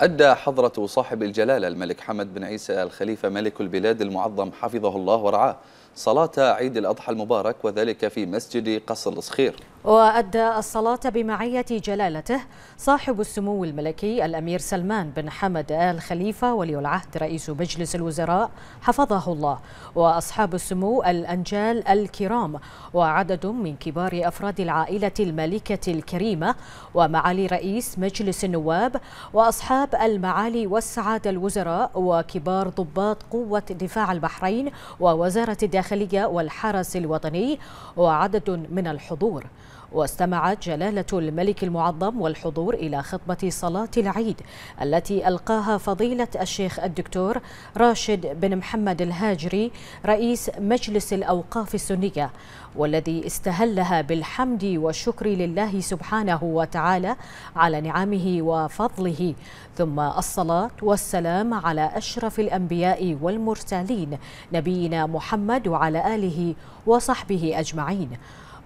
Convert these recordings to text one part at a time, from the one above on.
أدى حضرة صاحب الجلالة الملك حمد بن عيسى الخليفة ملك البلاد المعظم حفظه الله ورعاه صلاة عيد الأضحى المبارك وذلك في مسجد قصر الصخير وأدى الصلاة بمعية جلالته صاحب السمو الملكي الأمير سلمان بن حمد آل خليفة ولي العهد رئيس مجلس الوزراء حفظه الله وأصحاب السمو الأنجال الكرام وعدد من كبار أفراد العائلة المالكة الكريمة ومعالي رئيس مجلس النواب وأصحاب المعالي والسعادة الوزراء وكبار ضباط قوة دفاع البحرين ووزارة الداخلية والحرس الوطني وعدد من الحضور واستمعت جلالة الملك المعظم والحضور إلى خطبة صلاة العيد التي ألقاها فضيلة الشيخ الدكتور راشد بن محمد الهاجري رئيس مجلس الأوقاف السنية والذي استهلها بالحمد والشكر لله سبحانه وتعالى على نعمه وفضله ثم الصلاة والسلام على أشرف الأنبياء والمرسلين نبينا محمد وعلى آله وصحبه أجمعين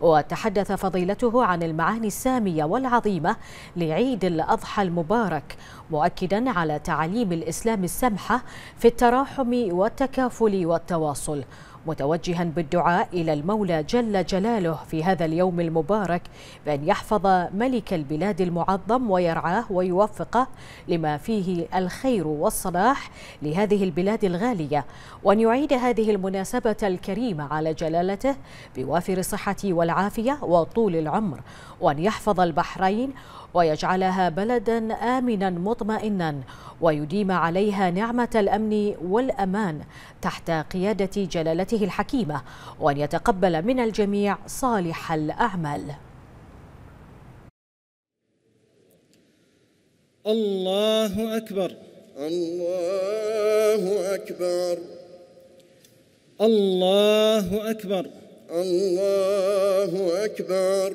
وتحدث فضيلته عن المعاني السامية والعظيمة لعيد الأضحى المبارك مؤكدا على تعاليم الإسلام السمحة في التراحم والتكافل والتواصل متوجها بالدعاء إلى المولى جل جلاله في هذا اليوم المبارك بأن يحفظ ملك البلاد المعظم ويرعاه ويوفقه لما فيه الخير والصلاح لهذه البلاد الغالية وأن يعيد هذه المناسبة الكريمة على جلالته بوافر الصحة والعافية وطول العمر وأن يحفظ البحرين ويجعلها بلدا آمنا مطمئنا ويديم عليها نعمة الأمن والأمان تحت قيادة جلالته الحكيمة وأن يتقبل من الجميع صالح الأعمال الله أكبر الله أكبر الله أكبر الله أكبر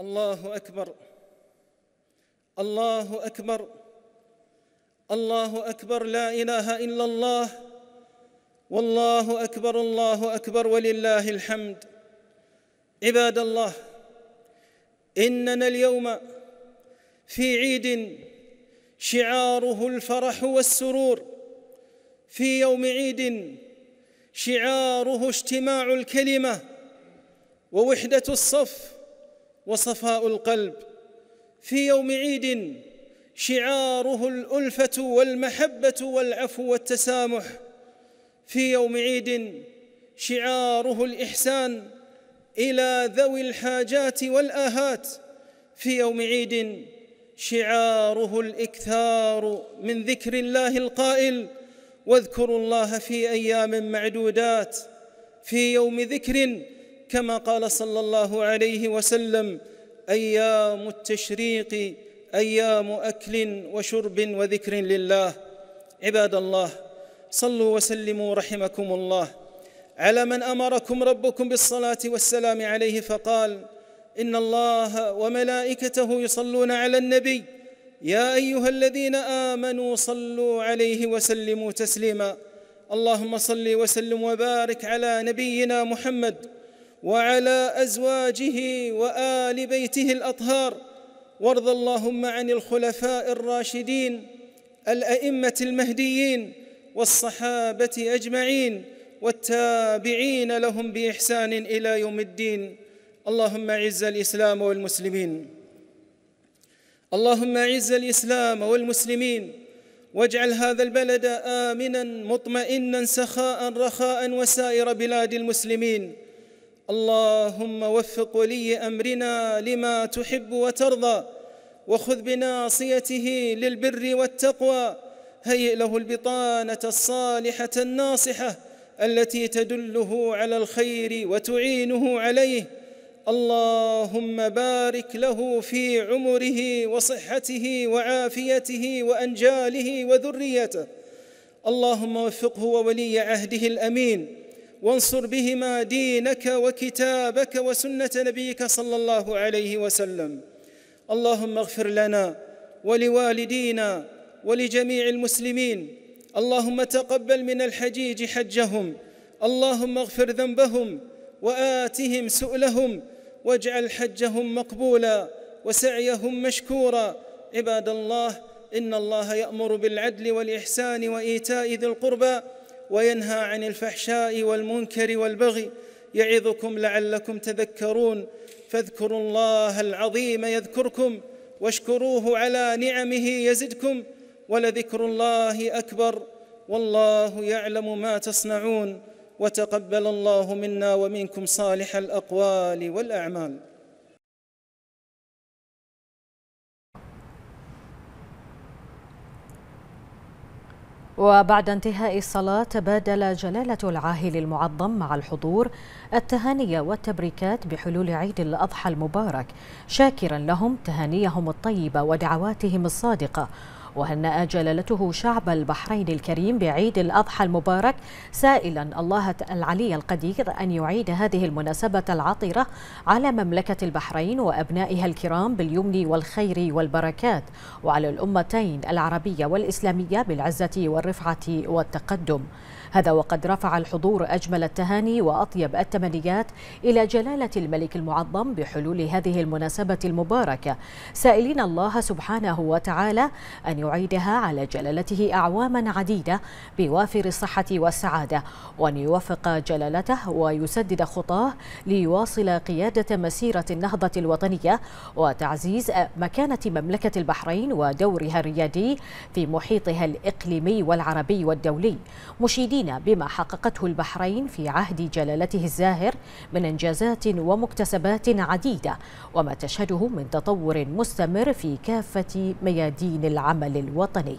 الله اكبر الله اكبر الله اكبر لا اله الا الله والله اكبر الله اكبر ولله الحمد عباد الله اننا اليوم في عيد شعاره الفرح والسرور في يوم عيد شعاره اجتماع الكلمه ووحده الصف وصفاء القلب في يوم عيد شعاره الألفة والمحبة والعفو والتسامح في يوم عيد شعاره الإحسان إلى ذوي الحاجات والآهات في يوم عيد شعاره الإكثار من ذكر الله القائل واذكروا الله في أيام معدودات في يوم ذكر كما قال صلى الله عليه وسلم ايام التشريق ايام اكل وشرب وذكر لله عباد الله صلوا وسلموا رحمكم الله على من امركم ربكم بالصلاه والسلام عليه فقال ان الله وملائكته يصلون على النبي يا ايها الذين امنوا صلوا عليه وسلموا تسليما اللهم صل وسلم وبارك على نبينا محمد وعلى ازواجه وال بيته الاطهار وارض اللهم عن الخلفاء الراشدين الائمه المهديين والصحابه اجمعين والتابعين لهم باحسان الى يوم الدين اللهم اعز الاسلام والمسلمين اللهم اعز الاسلام والمسلمين واجعل هذا البلد امنا مطمئنا سخاء رخاء وسائر بلاد المسلمين اللهم وفق ولي امرنا لما تحب وترضى وخذ بناصيته للبر والتقوى هيئ له البطانه الصالحه الناصحه التي تدله على الخير وتعينه عليه اللهم بارك له في عمره وصحته وعافيته وانجاله وذريته اللهم وفقه وولي عهده الامين وانصر بهما دينك وكتابك وسنه نبيك صلى الله عليه وسلم اللهم اغفر لنا ولوالدينا ولجميع المسلمين اللهم تقبل من الحجيج حجهم اللهم اغفر ذنبهم واتهم سؤلهم واجعل حجهم مقبولا وسعيهم مشكورا عباد الله ان الله يامر بالعدل والاحسان وايتاء ذي القربى وينهى عن الفحشاء والمنكر والبغي يعظكم لعلكم تذكرون فاذكروا الله العظيم يذكركم واشكروه على نعمه يزدكم ولذكر الله اكبر والله يعلم ما تصنعون وتقبل الله منا ومنكم صالح الاقوال والاعمال وبعد انتهاء الصلاة تبادل جلالة العاهل المعظم مع الحضور التهاني والتبريكات بحلول عيد الأضحى المبارك شاكرا لهم تهانيهم الطيبة ودعواتهم الصادقة وهنأ جلالته شعب البحرين الكريم بعيد الأضحى المبارك سائلا الله العلي القدير أن يعيد هذه المناسبة العطرة على مملكة البحرين وأبنائها الكرام باليمن والخير والبركات وعلى الأمتين العربية والإسلامية بالعزة والرفعة والتقدم هذا وقد رفع الحضور أجمل التهاني وأطيب التمنيات إلى جلالة الملك المعظم بحلول هذه المناسبة المباركة سائلين الله سبحانه وتعالى أن يعيدها على جلالته أعواما عديدة بوافر الصحة والسعادة وأن يوفق جلالته ويسدد خطاه ليواصل قيادة مسيرة النهضة الوطنية وتعزيز مكانة مملكة البحرين ودورها الريادي في محيطها الإقليمي والعربي والدولي مشيدين علينا بما حققته البحرين في عهد جلالته الزاهر من إنجازات ومكتسبات عديدة وما تشهده من تطور مستمر في كافة ميادين العمل الوطني